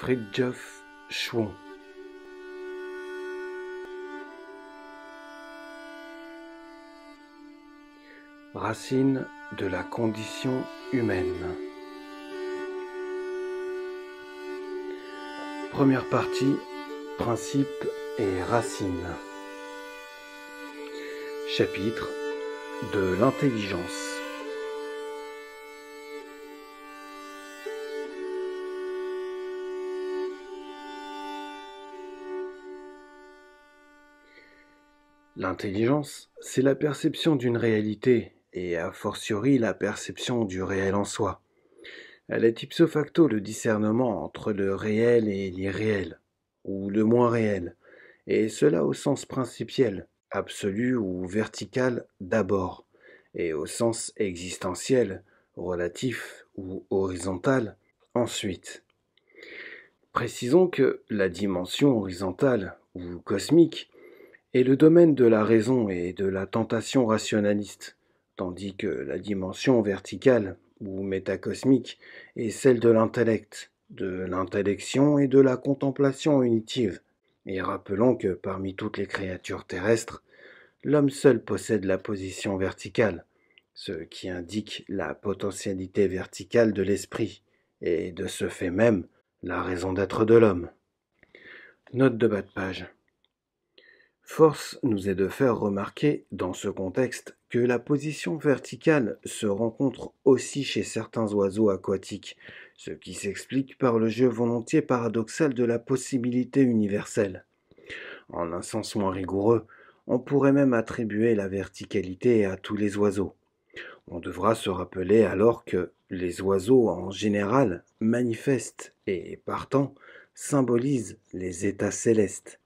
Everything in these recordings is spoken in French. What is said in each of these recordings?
Friedrich Schwon Racine de la condition humaine. Première partie, principes et racines. Chapitre de l'intelligence. L'intelligence, c'est la perception d'une réalité, et a fortiori la perception du réel en soi. Elle est ipso facto le discernement entre le réel et l'irréel, ou le moins réel, et cela au sens principiel, absolu ou vertical d'abord, et au sens existentiel, relatif ou horizontal ensuite. Précisons que la dimension horizontale ou cosmique et le domaine de la raison et de la tentation rationaliste, tandis que la dimension verticale ou métacosmique est celle de l'intellect, de l'intellection et de la contemplation unitive. Et rappelons que parmi toutes les créatures terrestres, l'homme seul possède la position verticale, ce qui indique la potentialité verticale de l'esprit, et de ce fait même la raison d'être de l'homme. Note de bas de page. Force nous est de faire remarquer, dans ce contexte, que la position verticale se rencontre aussi chez certains oiseaux aquatiques, ce qui s'explique par le jeu volontiers paradoxal de la possibilité universelle. En un sens moins rigoureux, on pourrait même attribuer la verticalité à tous les oiseaux. On devra se rappeler alors que les oiseaux en général manifestent et, partant, symbolisent les états célestes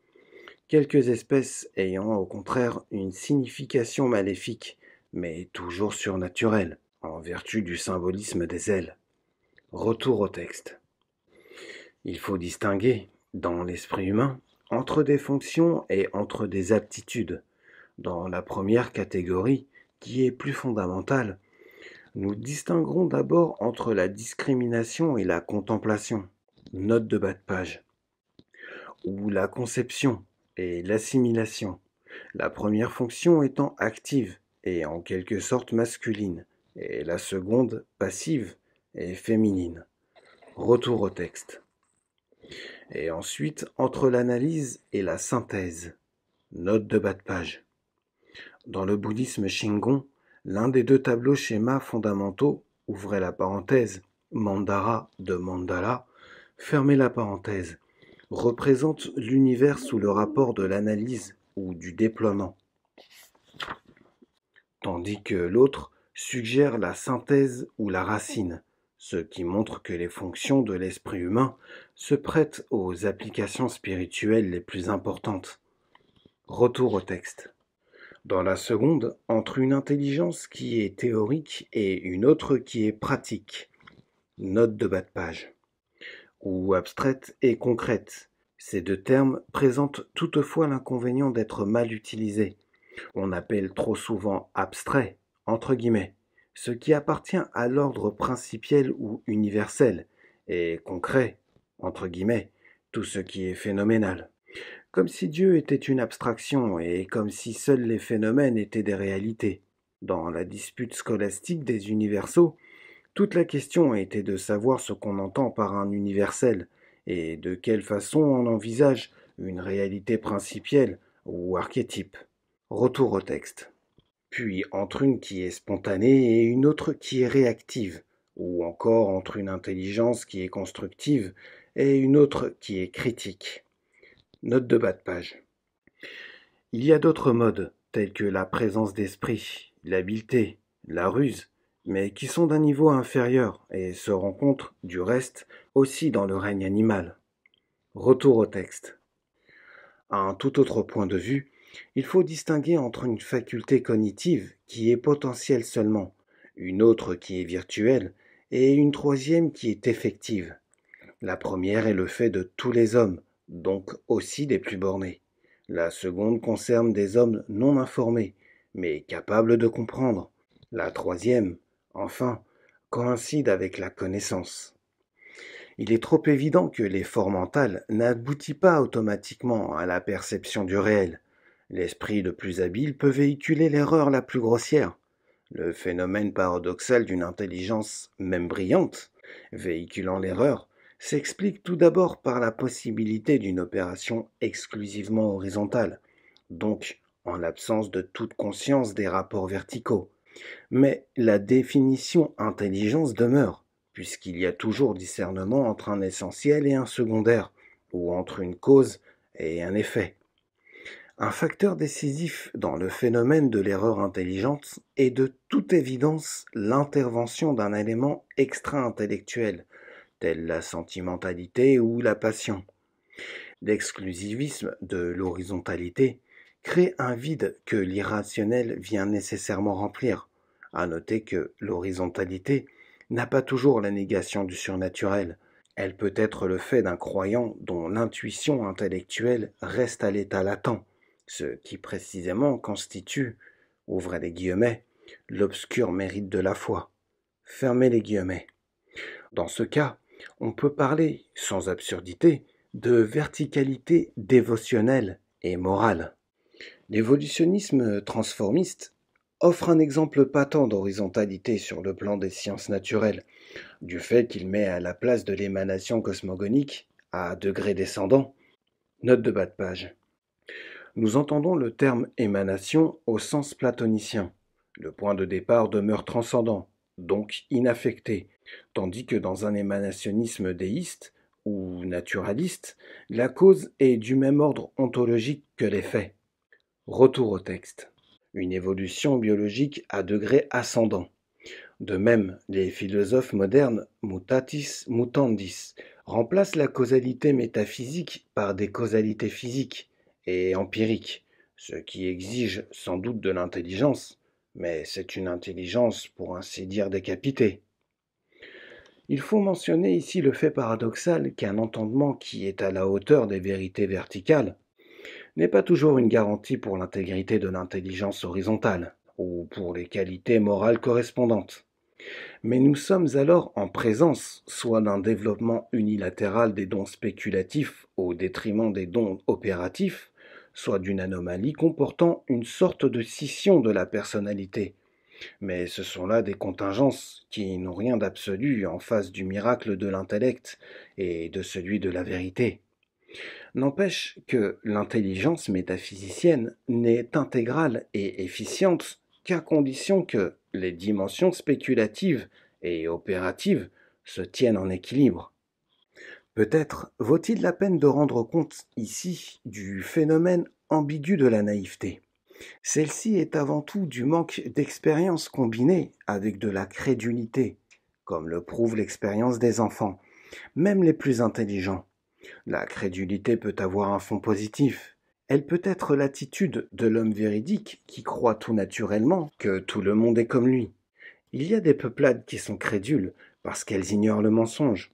quelques espèces ayant au contraire une signification maléfique, mais toujours surnaturelle, en vertu du symbolisme des ailes. Retour au texte. Il faut distinguer, dans l'esprit humain, entre des fonctions et entre des aptitudes. Dans la première catégorie, qui est plus fondamentale, nous distinguerons d'abord entre la discrimination et la contemplation, note de bas de page, ou la conception, et l'assimilation, la première fonction étant active et en quelque sorte masculine, et la seconde passive et féminine. Retour au texte. Et ensuite, entre l'analyse et la synthèse. Note de bas de page. Dans le bouddhisme Shingon, l'un des deux tableaux schémas fondamentaux, ouvrait la parenthèse, mandara de mandala, fermez la parenthèse, représente l'univers sous le rapport de l'analyse ou du déploiement, tandis que l'autre suggère la synthèse ou la racine, ce qui montre que les fonctions de l'esprit humain se prêtent aux applications spirituelles les plus importantes. Retour au texte. Dans la seconde, entre une intelligence qui est théorique et une autre qui est pratique. Note de bas de page ou abstraite et concrète. Ces deux termes présentent toutefois l'inconvénient d'être mal utilisés. On appelle trop souvent abstrait, entre guillemets, ce qui appartient à l'ordre principiel ou universel, et concret, entre guillemets, tout ce qui est phénoménal. Comme si Dieu était une abstraction et comme si seuls les phénomènes étaient des réalités. Dans la dispute scolastique des universaux, toute la question était de savoir ce qu'on entend par un universel et de quelle façon on envisage une réalité principielle ou archétype. Retour au texte. Puis entre une qui est spontanée et une autre qui est réactive, ou encore entre une intelligence qui est constructive et une autre qui est critique. Note de bas de page. Il y a d'autres modes, tels que la présence d'esprit, l'habileté, la ruse, mais qui sont d'un niveau inférieur et se rencontrent, du reste, aussi dans le règne animal. Retour au texte. À un tout autre point de vue, il faut distinguer entre une faculté cognitive qui est potentielle seulement, une autre qui est virtuelle, et une troisième qui est effective. La première est le fait de tous les hommes, donc aussi des plus bornés. La seconde concerne des hommes non informés, mais capables de comprendre. La troisième, enfin, coïncide avec la connaissance. Il est trop évident que l'effort mental n'aboutit pas automatiquement à la perception du réel. L'esprit le plus habile peut véhiculer l'erreur la plus grossière, le phénomène paradoxal d'une intelligence, même brillante, véhiculant l'erreur, s'explique tout d'abord par la possibilité d'une opération exclusivement horizontale, donc en l'absence de toute conscience des rapports verticaux. Mais la définition intelligence demeure, puisqu'il y a toujours discernement entre un essentiel et un secondaire, ou entre une cause et un effet. Un facteur décisif dans le phénomène de l'erreur intelligente est de toute évidence l'intervention d'un élément extra-intellectuel, tel la sentimentalité ou la passion. L'exclusivisme de l'horizontalité crée un vide que l'irrationnel vient nécessairement remplir. À noter que l'horizontalité n'a pas toujours la négation du surnaturel. Elle peut être le fait d'un croyant dont l'intuition intellectuelle reste à l'état latent, ce qui précisément constitue, ouvrez les guillemets, l'obscur mérite de la foi. Fermez les guillemets. Dans ce cas, on peut parler, sans absurdité, de verticalité dévotionnelle et morale. L'évolutionnisme transformiste offre un exemple patent d'horizontalité sur le plan des sciences naturelles, du fait qu'il met à la place de l'émanation cosmogonique, à degré descendant, note de bas de page. Nous entendons le terme émanation au sens platonicien. Le point de départ demeure transcendant, donc inaffecté, tandis que dans un émanationnisme déiste ou naturaliste, la cause est du même ordre ontologique que les faits. Retour au texte. Une évolution biologique à degré ascendant. De même, les philosophes modernes, mutatis mutandis, remplacent la causalité métaphysique par des causalités physiques et empiriques, ce qui exige sans doute de l'intelligence, mais c'est une intelligence pour ainsi dire décapitée. Il faut mentionner ici le fait paradoxal qu'un entendement qui est à la hauteur des vérités verticales, n'est pas toujours une garantie pour l'intégrité de l'intelligence horizontale ou pour les qualités morales correspondantes. Mais nous sommes alors en présence soit d'un développement unilatéral des dons spéculatifs au détriment des dons opératifs, soit d'une anomalie comportant une sorte de scission de la personnalité. Mais ce sont là des contingences qui n'ont rien d'absolu en face du miracle de l'intellect et de celui de la vérité. N'empêche que l'intelligence métaphysicienne n'est intégrale et efficiente qu'à condition que les dimensions spéculatives et opératives se tiennent en équilibre. Peut-être vaut-il la peine de rendre compte ici du phénomène ambigu de la naïveté. Celle-ci est avant tout du manque d'expérience combinée avec de la crédulité, comme le prouve l'expérience des enfants, même les plus intelligents. La crédulité peut avoir un fond positif. Elle peut être l'attitude de l'homme véridique qui croit tout naturellement que tout le monde est comme lui. Il y a des peuplades qui sont crédules parce qu'elles ignorent le mensonge.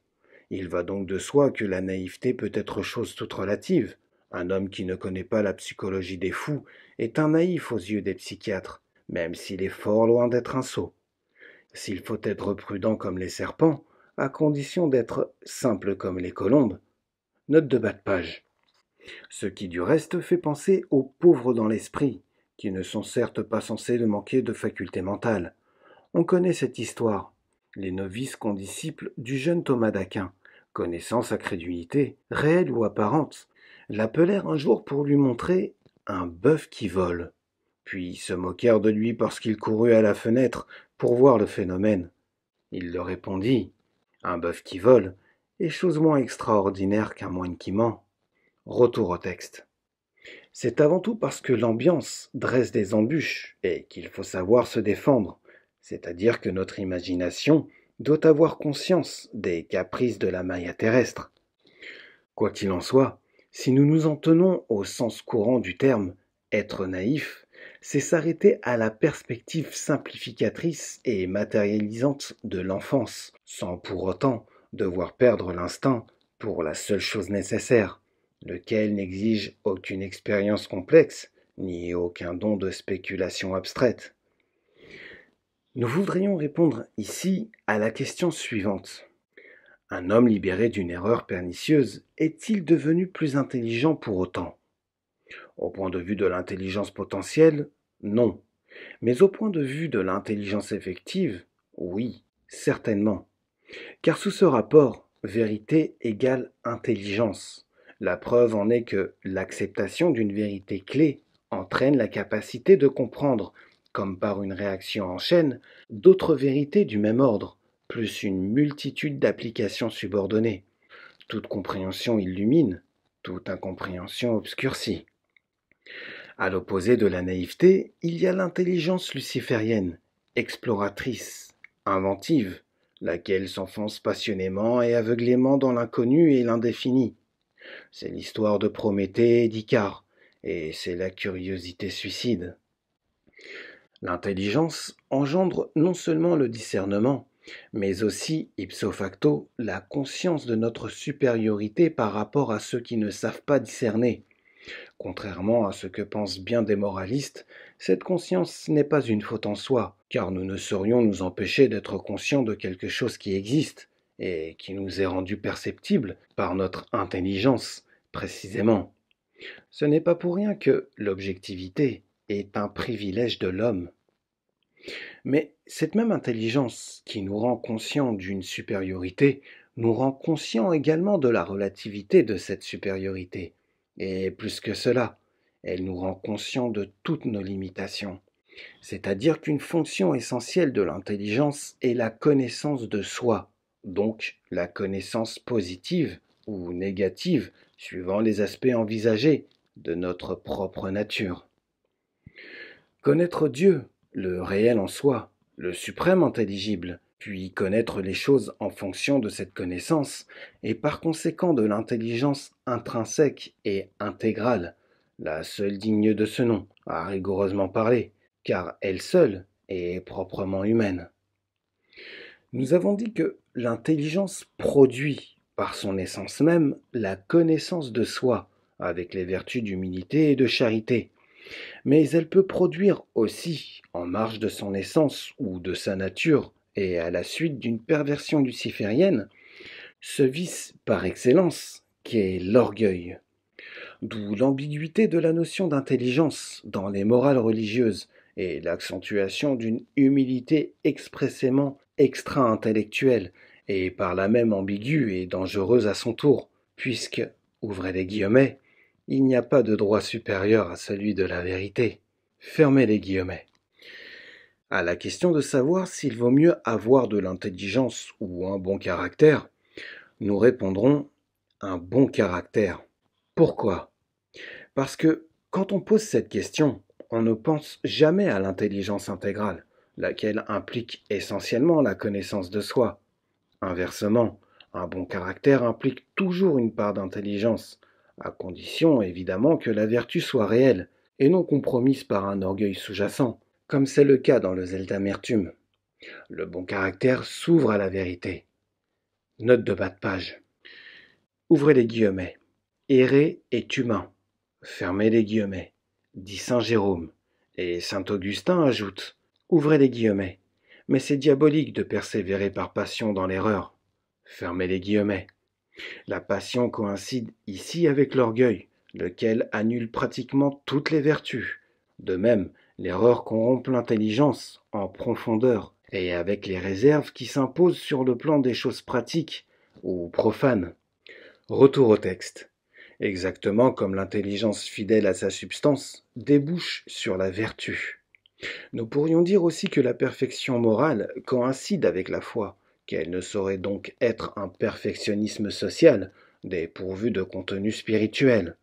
Il va donc de soi que la naïveté peut être chose toute relative. Un homme qui ne connaît pas la psychologie des fous est un naïf aux yeux des psychiatres, même s'il est fort loin d'être un sot. S'il faut être prudent comme les serpents, à condition d'être simple comme les colombes, Note de bas de page. Ce qui du reste fait penser aux pauvres dans l'esprit, qui ne sont certes pas censés de manquer de facultés mentales. On connaît cette histoire. Les novices condisciples du jeune Thomas d'Aquin, connaissant sa crédulité, réelle ou apparente, l'appelèrent un jour pour lui montrer un bœuf qui vole. Puis se moquèrent de lui parce qu'il courut à la fenêtre pour voir le phénomène. Il leur répondit Un bœuf qui vole, et chose moins extraordinaires qu'un moine qui ment. Retour au texte. C'est avant tout parce que l'ambiance dresse des embûches et qu'il faut savoir se défendre, c'est-à-dire que notre imagination doit avoir conscience des caprices de la Maya terrestre. Quoi qu'il en soit, si nous nous en tenons au sens courant du terme, être naïf, c'est s'arrêter à la perspective simplificatrice et matérialisante de l'enfance, sans pour autant devoir perdre l'instinct pour la seule chose nécessaire, lequel n'exige aucune expérience complexe, ni aucun don de spéculation abstraite. Nous voudrions répondre ici à la question suivante. Un homme libéré d'une erreur pernicieuse est-il devenu plus intelligent pour autant Au point de vue de l'intelligence potentielle, non. Mais au point de vue de l'intelligence effective, oui, certainement. Car sous ce rapport, vérité égale intelligence. La preuve en est que l'acceptation d'une vérité clé entraîne la capacité de comprendre, comme par une réaction en chaîne, d'autres vérités du même ordre, plus une multitude d'applications subordonnées. Toute compréhension illumine, toute incompréhension obscurcit. À l'opposé de la naïveté, il y a l'intelligence luciférienne, exploratrice, inventive, laquelle s'enfonce passionnément et aveuglément dans l'inconnu et l'indéfini. C'est l'histoire de Prométhée et d'Icare, et c'est la curiosité suicide. L'intelligence engendre non seulement le discernement, mais aussi, ipso facto, la conscience de notre supériorité par rapport à ceux qui ne savent pas discerner. Contrairement à ce que pensent bien des moralistes, cette conscience n'est pas une faute en soi, car nous ne saurions nous empêcher d'être conscients de quelque chose qui existe, et qui nous est rendu perceptible par notre intelligence, précisément. Ce n'est pas pour rien que l'objectivité est un privilège de l'homme. Mais cette même intelligence qui nous rend conscients d'une supériorité nous rend conscients également de la relativité de cette supériorité. Et plus que cela, elle nous rend conscients de toutes nos limitations. C'est-à-dire qu'une fonction essentielle de l'intelligence est la connaissance de soi, donc la connaissance positive ou négative, suivant les aspects envisagés de notre propre nature. Connaître Dieu, le réel en soi, le suprême intelligible, puis connaître les choses en fonction de cette connaissance, et par conséquent de l'intelligence intrinsèque et intégrale, la seule digne de ce nom, à rigoureusement parler, car elle seule est proprement humaine. Nous avons dit que l'intelligence produit, par son essence même, la connaissance de soi, avec les vertus d'humilité et de charité. Mais elle peut produire aussi, en marge de son essence ou de sa nature, et à la suite d'une perversion luciférienne, ce vice par excellence qui est l'orgueil. D'où l'ambiguïté de la notion d'intelligence dans les morales religieuses et l'accentuation d'une humilité expressément extra-intellectuelle et par la même ambiguë et dangereuse à son tour, puisque, ouvrez les guillemets, il n'y a pas de droit supérieur à celui de la vérité. Fermez les guillemets. À la question de savoir s'il vaut mieux avoir de l'intelligence ou un bon caractère, nous répondrons un bon caractère. Pourquoi Parce que quand on pose cette question, on ne pense jamais à l'intelligence intégrale, laquelle implique essentiellement la connaissance de soi. Inversement, un bon caractère implique toujours une part d'intelligence, à condition évidemment que la vertu soit réelle et non compromise par un orgueil sous-jacent, comme c'est le cas dans le Zelda Mertum. Le bon caractère s'ouvre à la vérité. Note de bas de page. Ouvrez les guillemets. Errer est humain. Fermez les guillemets. Dit saint Jérôme. Et saint Augustin ajoute. Ouvrez les guillemets. Mais c'est diabolique de persévérer par passion dans l'erreur. Fermez les guillemets. La passion coïncide ici avec l'orgueil, lequel annule pratiquement toutes les vertus. De même, L'erreur corrompt l'intelligence en profondeur et avec les réserves qui s'imposent sur le plan des choses pratiques ou profanes. Retour au texte. Exactement comme l'intelligence fidèle à sa substance débouche sur la vertu. Nous pourrions dire aussi que la perfection morale coïncide avec la foi, qu'elle ne saurait donc être un perfectionnisme social, dépourvu de contenu spirituel.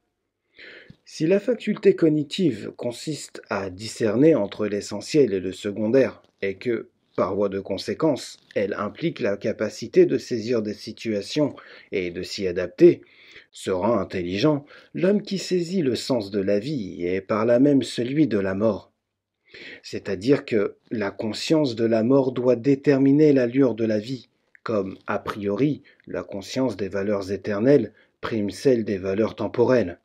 Si la faculté cognitive consiste à discerner entre l'essentiel et le secondaire, et que, par voie de conséquence, elle implique la capacité de saisir des situations et de s'y adapter, sera intelligent l'homme qui saisit le sens de la vie et par là même celui de la mort. C'est-à-dire que la conscience de la mort doit déterminer l'allure de la vie, comme, a priori, la conscience des valeurs éternelles prime celle des valeurs temporelles.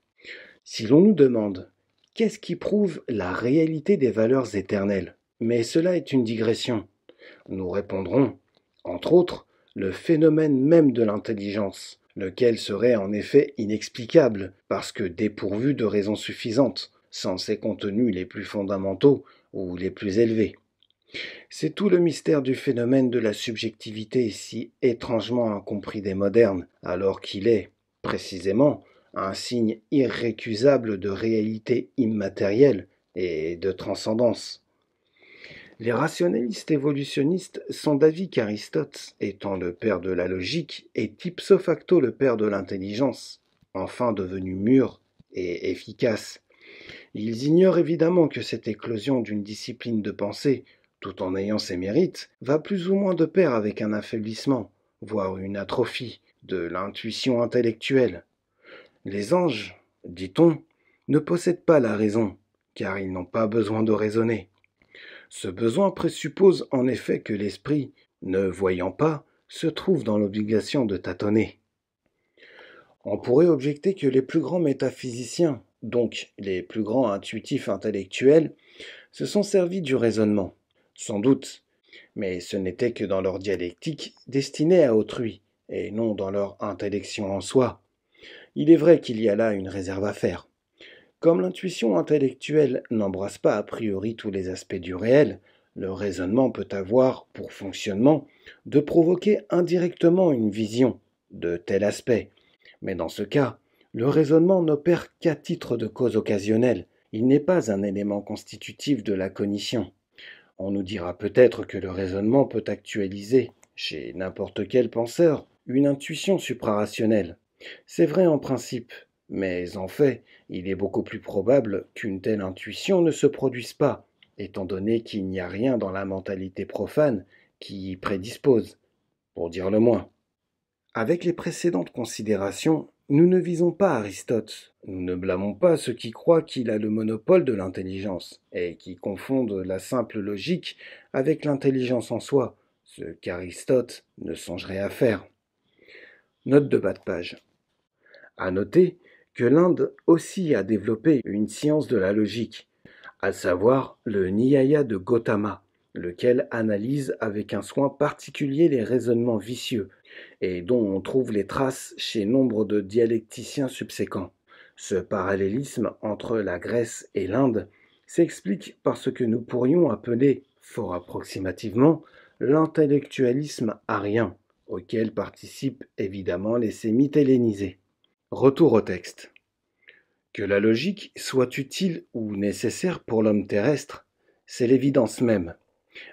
Si l'on nous demande qu'est-ce qui prouve la réalité des valeurs éternelles, mais cela est une digression, nous répondrons, entre autres, le phénomène même de l'intelligence, lequel serait en effet inexplicable, parce que dépourvu de raisons suffisantes, sans ses contenus les plus fondamentaux ou les plus élevés. C'est tout le mystère du phénomène de la subjectivité si étrangement incompris des modernes, alors qu'il est, précisément, un signe irrécusable de réalité immatérielle et de transcendance. Les rationalistes évolutionnistes sont d'avis qu'Aristote, étant le père de la logique, est ipso facto le père de l'intelligence, enfin devenu mûr et efficace. Ils ignorent évidemment que cette éclosion d'une discipline de pensée, tout en ayant ses mérites, va plus ou moins de pair avec un affaiblissement, voire une atrophie, de l'intuition intellectuelle, les anges, dit-on, ne possèdent pas la raison, car ils n'ont pas besoin de raisonner. Ce besoin présuppose en effet que l'esprit, ne voyant pas, se trouve dans l'obligation de tâtonner. On pourrait objecter que les plus grands métaphysiciens, donc les plus grands intuitifs intellectuels, se sont servis du raisonnement, sans doute, mais ce n'était que dans leur dialectique destinée à autrui, et non dans leur intellection en soi. Il est vrai qu'il y a là une réserve à faire. Comme l'intuition intellectuelle n'embrasse pas a priori tous les aspects du réel, le raisonnement peut avoir pour fonctionnement de provoquer indirectement une vision de tel aspect. Mais dans ce cas, le raisonnement n'opère qu'à titre de cause occasionnelle, il n'est pas un élément constitutif de la cognition. On nous dira peut-être que le raisonnement peut actualiser, chez n'importe quel penseur, une intuition suprarationnelle. C'est vrai en principe, mais en fait, il est beaucoup plus probable qu'une telle intuition ne se produise pas, étant donné qu'il n'y a rien dans la mentalité profane qui y prédispose, pour dire le moins. Avec les précédentes considérations, nous ne visons pas Aristote, nous ne blâmons pas ceux qui croient qu'il a le monopole de l'intelligence, et qui confondent la simple logique avec l'intelligence en soi, ce qu'Aristote ne songerait à faire. Note de bas de page. À noter que l'Inde aussi a développé une science de la logique, à savoir le Niaya de Gautama, lequel analyse avec un soin particulier les raisonnements vicieux, et dont on trouve les traces chez nombre de dialecticiens subséquents. Ce parallélisme entre la Grèce et l'Inde s'explique par ce que nous pourrions appeler, fort approximativement, l'intellectualisme arien, auquel participent évidemment les sémites hellénisés. Retour au texte. Que la logique soit utile ou nécessaire pour l'homme terrestre, c'est l'évidence même.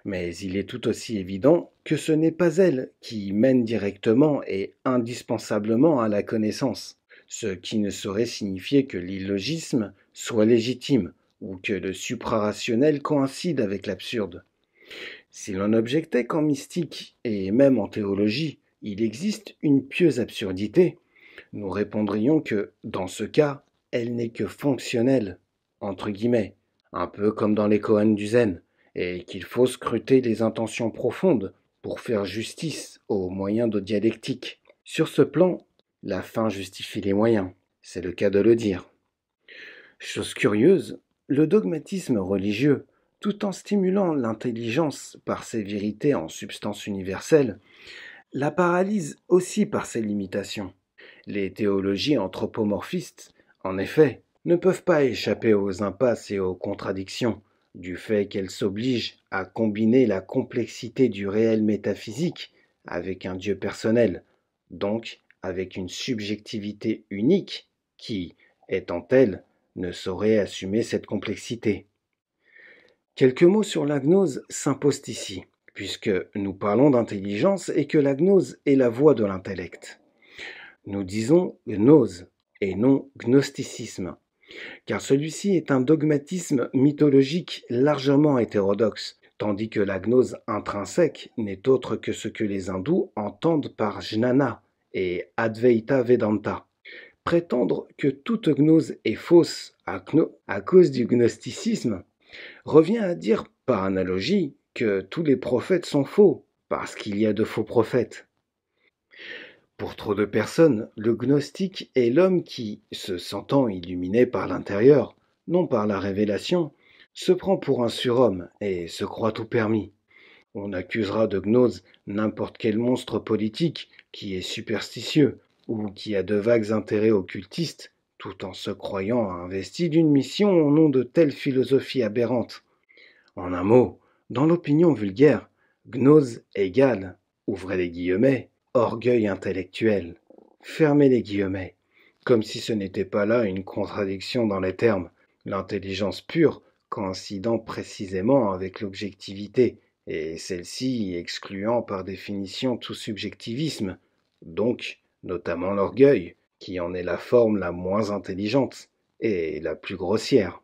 Mais il est tout aussi évident que ce n'est pas elle qui mène directement et indispensablement à la connaissance, ce qui ne saurait signifier que l'illogisme soit légitime ou que le suprarationnel coïncide avec l'absurde. Si l'on objectait qu'en mystique, et même en théologie, il existe une pieuse absurdité, nous répondrions que, dans ce cas, elle n'est que fonctionnelle, entre guillemets, un peu comme dans les Kohan du Zen, et qu'il faut scruter les intentions profondes pour faire justice aux moyens de dialectique. Sur ce plan, la fin justifie les moyens, c'est le cas de le dire. Chose curieuse, le dogmatisme religieux tout en stimulant l'intelligence par ses vérités en substance universelle, la paralyse aussi par ses limitations. Les théologies anthropomorphistes, en effet, ne peuvent pas échapper aux impasses et aux contradictions, du fait qu'elles s'obligent à combiner la complexité du réel métaphysique avec un Dieu personnel, donc avec une subjectivité unique qui, étant telle, ne saurait assumer cette complexité. Quelques mots sur la gnose s'imposent ici, puisque nous parlons d'intelligence et que la gnose est la voie de l'intellect. Nous disons gnose et non gnosticisme, car celui-ci est un dogmatisme mythologique largement hétérodoxe, tandis que la gnose intrinsèque n'est autre que ce que les hindous entendent par jnana et Advaita Vedanta. Prétendre que toute gnose est fausse à cause du gnosticisme revient à dire par analogie que tous les prophètes sont faux, parce qu'il y a de faux prophètes. Pour trop de personnes, le gnostique est l'homme qui, se sentant illuminé par l'intérieur, non par la révélation, se prend pour un surhomme et se croit tout permis. On accusera de gnose n'importe quel monstre politique qui est superstitieux ou qui a de vagues intérêts occultistes tout en se croyant investi d'une mission au nom de telle philosophie aberrante. En un mot, dans l'opinion vulgaire, gnose égale, ouvrez les guillemets, orgueil intellectuel, fermez les guillemets, comme si ce n'était pas là une contradiction dans les termes, l'intelligence pure coïncidant précisément avec l'objectivité, et celle-ci excluant par définition tout subjectivisme, donc notamment l'orgueil, qui en est la forme la moins intelligente et la plus grossière.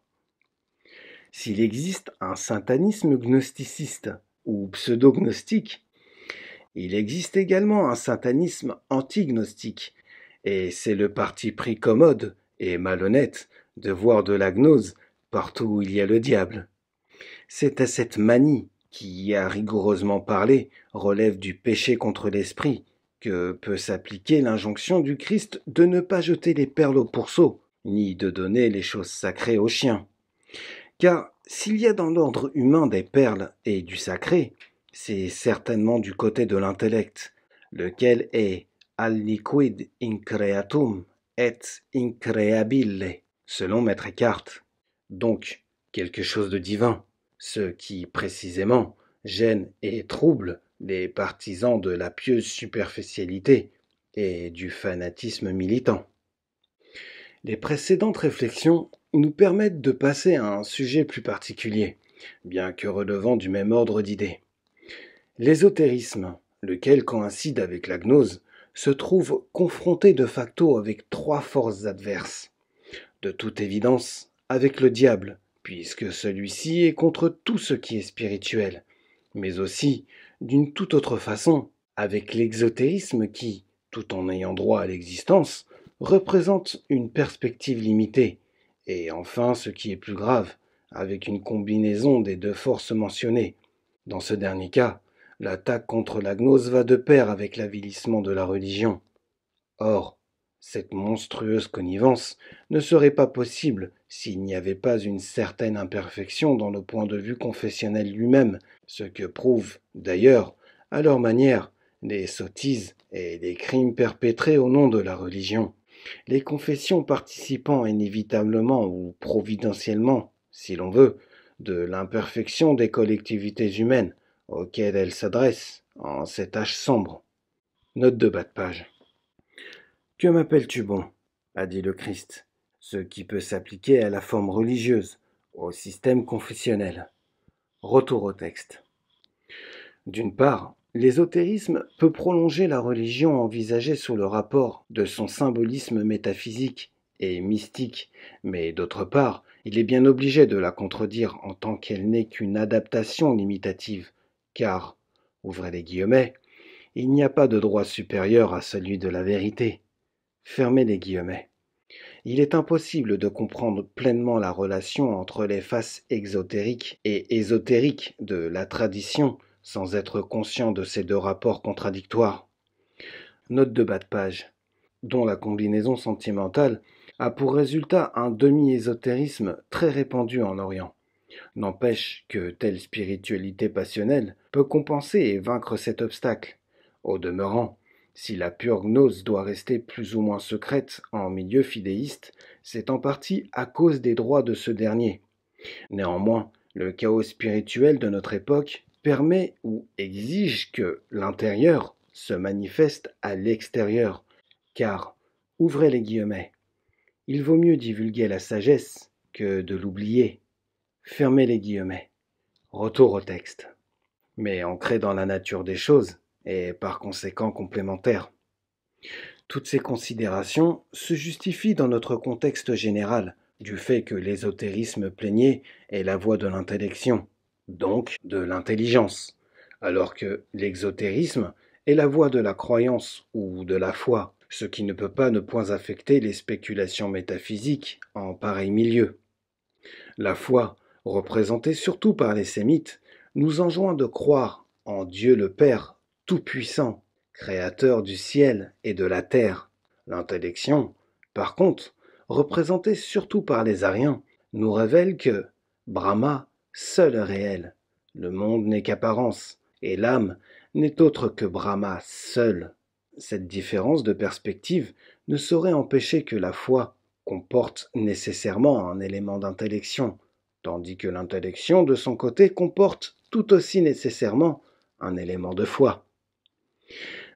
S'il existe un satanisme gnosticiste ou pseudo-gnostique, il existe également un satanisme anti-gnostique, et c'est le parti pris commode et malhonnête de voir de la gnose partout où il y a le diable. C'est à cette manie qui à rigoureusement parlé relève du péché contre l'esprit, que peut s'appliquer l'injonction du Christ de ne pas jeter les perles au pourceau, ni de donner les choses sacrées aux chiens. Car s'il y a dans l'ordre humain des perles et du sacré, c'est certainement du côté de l'intellect, lequel est al liquid increatum et increabile, selon Maître Eckhart. Donc, quelque chose de divin, ce qui précisément gêne et trouble les partisans de la pieuse superficialité et du fanatisme militant. Les précédentes réflexions nous permettent de passer à un sujet plus particulier, bien que relevant du même ordre d'idées. L'ésotérisme, lequel coïncide avec la gnose, se trouve confronté de facto avec trois forces adverses. De toute évidence, avec le diable, puisque celui-ci est contre tout ce qui est spirituel, mais aussi d'une toute autre façon, avec l'exotérisme qui, tout en ayant droit à l'existence, représente une perspective limitée, et enfin ce qui est plus grave, avec une combinaison des deux forces mentionnées. Dans ce dernier cas, l'attaque contre la gnose va de pair avec l'avilissement de la religion. Or, cette monstrueuse connivence ne serait pas possible s'il n'y avait pas une certaine imperfection dans le point de vue confessionnel lui-même ce que prouvent d'ailleurs, à leur manière, les sottises et les crimes perpétrés au nom de la religion. Les confessions participant inévitablement ou providentiellement, si l'on veut, de l'imperfection des collectivités humaines auxquelles elles s'adressent en cet âge sombre. Note de bas de page. Que m'appelles-tu bon a dit le Christ, ce qui peut s'appliquer à la forme religieuse, au système confessionnel. Retour au texte. D'une part, l'ésotérisme peut prolonger la religion envisagée sous le rapport de son symbolisme métaphysique et mystique, mais d'autre part, il est bien obligé de la contredire en tant qu'elle n'est qu'une adaptation limitative, car, ouvrez les guillemets, il n'y a pas de droit supérieur à celui de la vérité. Fermez les guillemets il est impossible de comprendre pleinement la relation entre les faces exotériques et ésotériques de la tradition sans être conscient de ces deux rapports contradictoires. Note de bas de page, dont la combinaison sentimentale a pour résultat un demi-ésotérisme très répandu en Orient. N'empêche que telle spiritualité passionnelle peut compenser et vaincre cet obstacle. Au demeurant, si la pure gnose doit rester plus ou moins secrète en milieu fidéiste, c'est en partie à cause des droits de ce dernier. Néanmoins, le chaos spirituel de notre époque permet ou exige que l'intérieur se manifeste à l'extérieur, car, ouvrez les guillemets, il vaut mieux divulguer la sagesse que de l'oublier. Fermez les guillemets. Retour au texte. Mais ancré dans la nature des choses, et par conséquent complémentaires. Toutes ces considérations se justifient dans notre contexte général du fait que l'ésotérisme plaigné est la voie de l'intellection, donc de l'intelligence, alors que l'exotérisme est la voie de la croyance ou de la foi, ce qui ne peut pas ne point affecter les spéculations métaphysiques en pareil milieu. La foi, représentée surtout par les sémites, nous enjoint de croire en Dieu le Père tout-puissant, créateur du ciel et de la terre. L'intellection, par contre, représentée surtout par les Aryens, nous révèle que Brahma seul est réel, le monde n'est qu'apparence, et l'âme n'est autre que Brahma seul. Cette différence de perspective ne saurait empêcher que la foi comporte nécessairement un élément d'intellection, tandis que l'intellection, de son côté, comporte tout aussi nécessairement un élément de foi.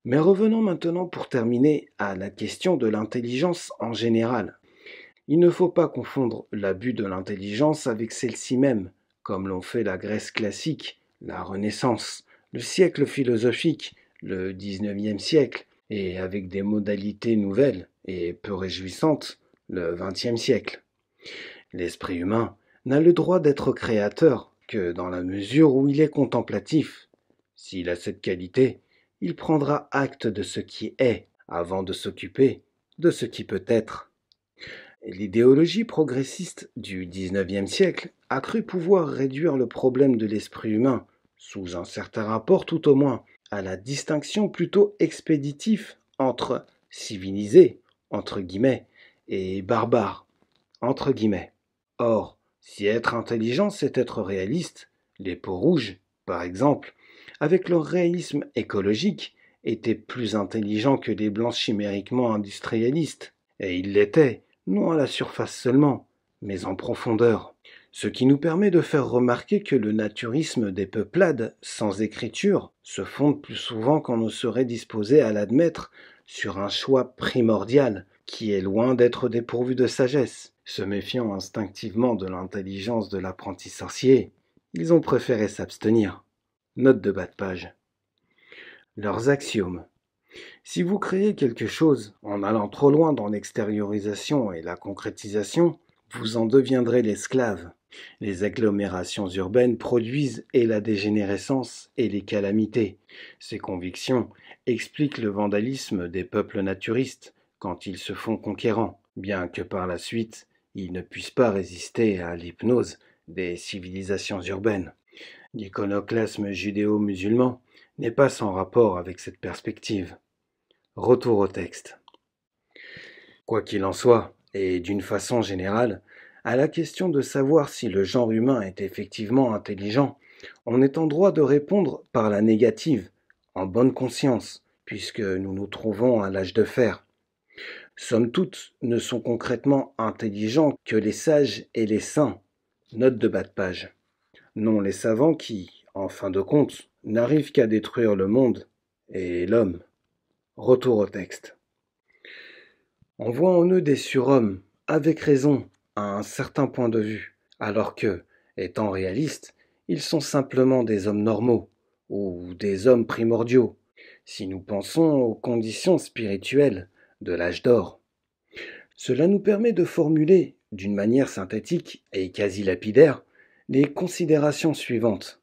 Mais revenons maintenant pour terminer à la question de l'intelligence en général. Il ne faut pas confondre l'abus de l'intelligence avec celle-ci même, comme l'ont fait la Grèce classique, la Renaissance, le siècle philosophique, le XIXe siècle, et avec des modalités nouvelles et peu réjouissantes, le XXe siècle. L'esprit humain n'a le droit d'être créateur que dans la mesure où il est contemplatif. S'il a cette qualité, il prendra acte de ce qui est avant de s'occuper de ce qui peut être. L'idéologie progressiste du XIXe siècle a cru pouvoir réduire le problème de l'esprit humain, sous un certain rapport tout au moins, à la distinction plutôt expéditive entre civilisé, entre guillemets, et barbare, entre guillemets. Or, si être intelligent, c'est être réaliste, les peaux rouges, par exemple, avec leur réalisme écologique, étaient plus intelligents que les blancs chimériquement industrialistes. Et ils l'étaient, non à la surface seulement, mais en profondeur. Ce qui nous permet de faire remarquer que le naturisme des peuplades, sans écriture, se fonde plus souvent qu'on ne serait disposé à l'admettre sur un choix primordial, qui est loin d'être dépourvu de sagesse. Se méfiant instinctivement de l'intelligence de l'apprenti sorcier, ils ont préféré s'abstenir. Note de bas de page. Leurs axiomes. Si vous créez quelque chose en allant trop loin dans l'extériorisation et la concrétisation, vous en deviendrez l'esclave. Les agglomérations urbaines produisent et la dégénérescence et les calamités. Ces convictions expliquent le vandalisme des peuples naturistes quand ils se font conquérants, bien que par la suite ils ne puissent pas résister à l'hypnose des civilisations urbaines. L'iconoclasme judéo-musulman n'est pas sans rapport avec cette perspective. Retour au texte. Quoi qu'il en soit, et d'une façon générale, à la question de savoir si le genre humain est effectivement intelligent, on est en droit de répondre par la négative, en bonne conscience, puisque nous nous trouvons à l'âge de fer. Sommes toutes ne sont concrètement intelligents que les sages et les saints. Note de bas de page non les savants qui, en fin de compte, n'arrivent qu'à détruire le monde et l'homme. Retour au texte. On voit en eux des surhommes, avec raison, à un certain point de vue, alors que, étant réalistes, ils sont simplement des hommes normaux, ou des hommes primordiaux, si nous pensons aux conditions spirituelles de l'âge d'or. Cela nous permet de formuler, d'une manière synthétique et quasi lapidaire, les considérations suivantes.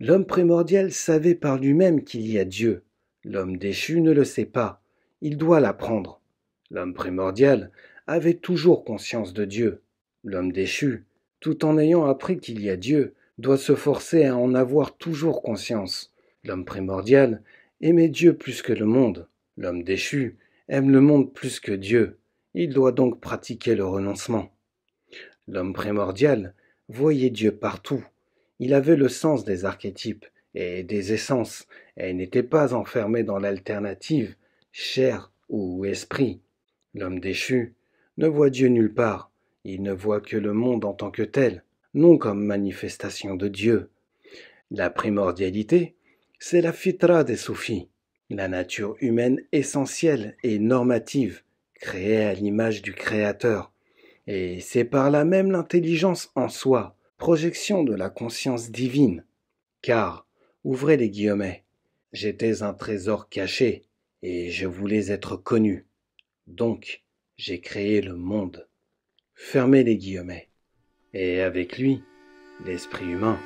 L'homme primordial savait par lui-même qu'il y a Dieu. L'homme déchu ne le sait pas. Il doit l'apprendre. L'homme primordial avait toujours conscience de Dieu. L'homme déchu, tout en ayant appris qu'il y a Dieu, doit se forcer à en avoir toujours conscience. L'homme primordial aimait Dieu plus que le monde. L'homme déchu aime le monde plus que Dieu. Il doit donc pratiquer le renoncement. L'homme primordial voyait Dieu partout. Il avait le sens des archétypes et des essences, et n'était pas enfermé dans l'alternative chair ou esprit. L'homme déchu ne voit Dieu nulle part, il ne voit que le monde en tant que tel, non comme manifestation de Dieu. La primordialité, c'est la fitra des soufis, la nature humaine essentielle et normative, créée à l'image du Créateur. Et c'est par là même l'intelligence en soi, projection de la conscience divine. Car, ouvrez les guillemets, j'étais un trésor caché, et je voulais être connu. Donc, j'ai créé le monde. Fermez les guillemets. Et avec lui, l'esprit humain.